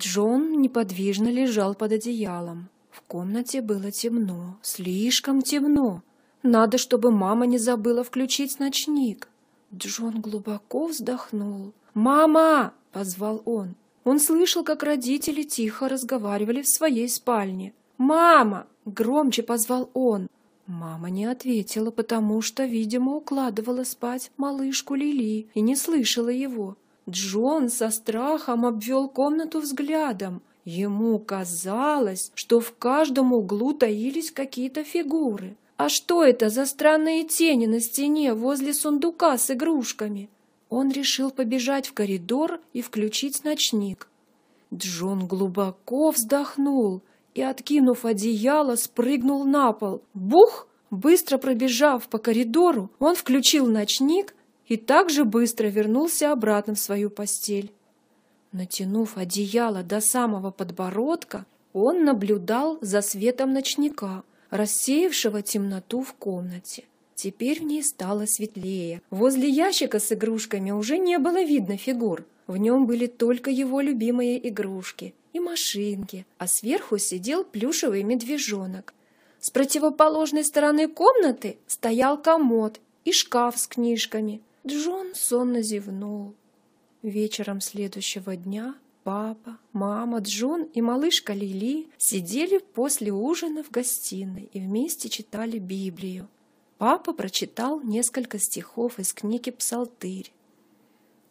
Джон неподвижно лежал под одеялом. В комнате было темно, слишком темно. Надо, чтобы мама не забыла включить ночник. Джон глубоко вздохнул. «Мама!» — позвал он. Он слышал, как родители тихо разговаривали в своей спальне. «Мама!» — громче позвал он. Мама не ответила, потому что, видимо, укладывала спать малышку Лили и не слышала его. Джон со страхом обвел комнату взглядом. Ему казалось, что в каждом углу таились какие-то фигуры. А что это за странные тени на стене возле сундука с игрушками? Он решил побежать в коридор и включить ночник. Джон глубоко вздохнул и, откинув одеяло, спрыгнул на пол. Бух! Быстро пробежав по коридору, он включил ночник и так же быстро вернулся обратно в свою постель. Натянув одеяло до самого подбородка, он наблюдал за светом ночника, рассеявшего темноту в комнате. Теперь в ней стало светлее. Возле ящика с игрушками уже не было видно фигур. В нем были только его любимые игрушки и машинки, а сверху сидел плюшевый медвежонок. С противоположной стороны комнаты стоял комод и шкаф с книжками. Джон сонно зевнул. Вечером следующего дня папа, мама, Джон и малышка Лили сидели после ужина в гостиной и вместе читали Библию. Папа прочитал несколько стихов из книги «Псалтырь».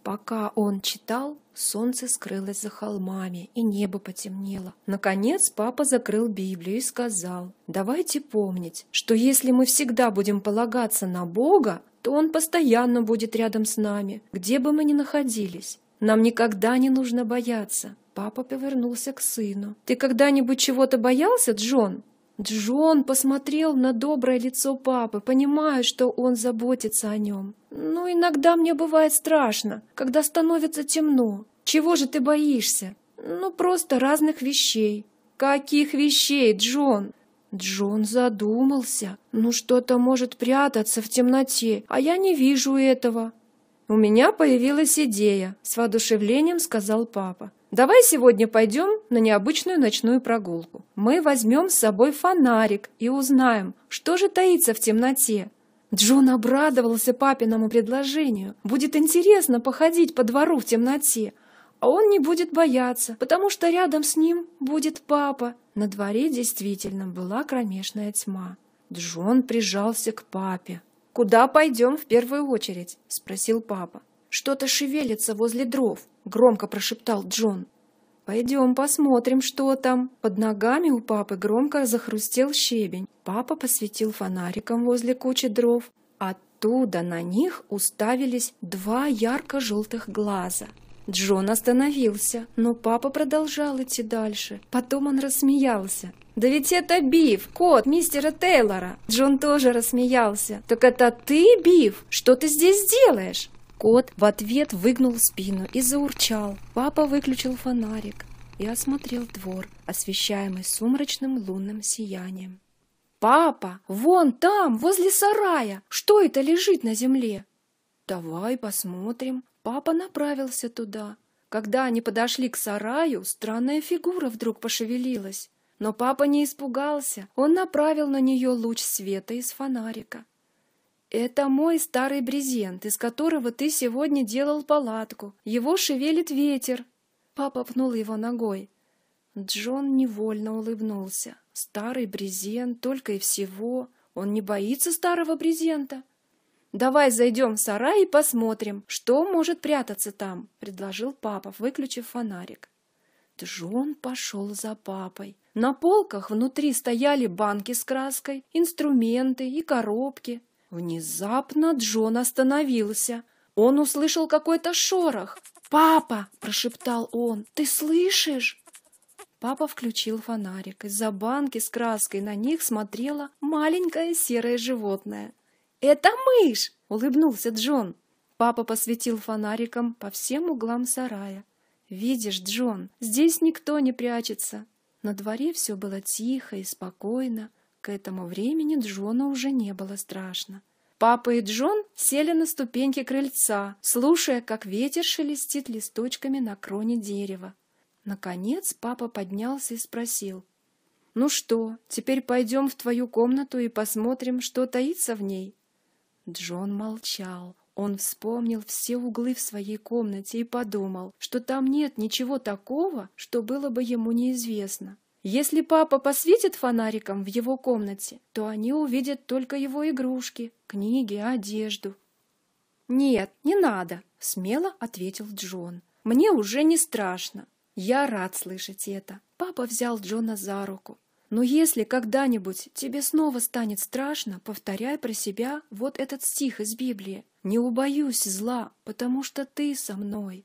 Пока он читал, солнце скрылось за холмами, и небо потемнело. Наконец папа закрыл Библию и сказал, «Давайте помнить, что если мы всегда будем полагаться на Бога, то он постоянно будет рядом с нами, где бы мы ни находились. Нам никогда не нужно бояться. Папа повернулся к сыну. Ты когда-нибудь чего-то боялся, Джон? Джон посмотрел на доброе лицо папы, понимая, что он заботится о нем. «Ну, иногда мне бывает страшно, когда становится темно. Чего же ты боишься?» «Ну, просто разных вещей». «Каких вещей, Джон?» Джон задумался. Ну что-то может прятаться в темноте, а я не вижу этого. У меня появилась идея, с воодушевлением сказал папа. Давай сегодня пойдем на необычную ночную прогулку. Мы возьмем с собой фонарик и узнаем, что же таится в темноте. Джон обрадовался папиному предложению. Будет интересно походить по двору в темноте. А он не будет бояться, потому что рядом с ним будет папа. На дворе действительно была кромешная тьма. Джон прижался к папе. «Куда пойдем в первую очередь?» – спросил папа. «Что-то шевелится возле дров», – громко прошептал Джон. «Пойдем посмотрим, что там». Под ногами у папы громко захрустел щебень. Папа посветил фонариком возле кучи дров. Оттуда на них уставились два ярко-желтых глаза – Джон остановился, но папа продолжал идти дальше. Потом он рассмеялся. «Да ведь это Биф, кот мистера Тейлора!» Джон тоже рассмеялся. «Так это ты, Биф? Что ты здесь делаешь?» Кот в ответ выгнул спину и заурчал. Папа выключил фонарик и осмотрел двор, освещаемый сумрачным лунным сиянием. «Папа, вон там, возле сарая! Что это лежит на земле?» «Давай посмотрим». Папа направился туда. Когда они подошли к сараю, странная фигура вдруг пошевелилась. Но папа не испугался. Он направил на нее луч света из фонарика. «Это мой старый брезент, из которого ты сегодня делал палатку. Его шевелит ветер». Папа пнул его ногой. Джон невольно улыбнулся. «Старый брезент, только и всего. Он не боится старого брезента?» «Давай зайдем в сарай и посмотрим, что может прятаться там», — предложил папа, выключив фонарик. Джон пошел за папой. На полках внутри стояли банки с краской, инструменты и коробки. Внезапно Джон остановился. Он услышал какой-то шорох. «Папа!» – прошептал он. «Ты слышишь?» Папа включил фонарик. Из-за банки с краской на них смотрело маленькое серое животное. «Это мышь!» — улыбнулся Джон. Папа посветил фонариком по всем углам сарая. «Видишь, Джон, здесь никто не прячется». На дворе все было тихо и спокойно. К этому времени Джона уже не было страшно. Папа и Джон сели на ступеньки крыльца, слушая, как ветер шелестит листочками на кроне дерева. Наконец папа поднялся и спросил. «Ну что, теперь пойдем в твою комнату и посмотрим, что таится в ней?» Джон молчал. Он вспомнил все углы в своей комнате и подумал, что там нет ничего такого, что было бы ему неизвестно. Если папа посветит фонариком в его комнате, то они увидят только его игрушки, книги, одежду. «Нет, не надо», — смело ответил Джон. «Мне уже не страшно. Я рад слышать это». Папа взял Джона за руку но если когда-нибудь тебе снова станет страшно, повторяй про себя вот этот стих из Библии. «Не убоюсь зла, потому что ты со мной».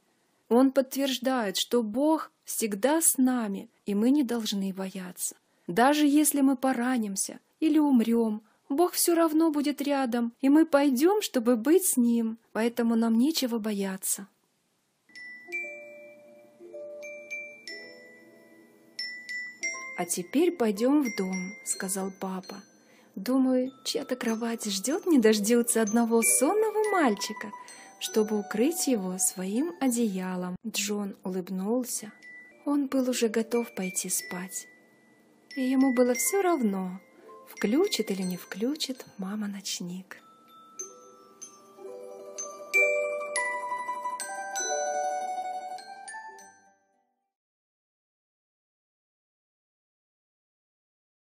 Он подтверждает, что Бог всегда с нами, и мы не должны бояться. Даже если мы поранимся или умрем, Бог все равно будет рядом, и мы пойдем, чтобы быть с Ним, поэтому нам нечего бояться. «А теперь пойдем в дом», — сказал папа. «Думаю, чья-то кровать ждет не дождется одного сонного мальчика, чтобы укрыть его своим одеялом». Джон улыбнулся. Он был уже готов пойти спать. И ему было все равно, включит или не включит мама-ночник.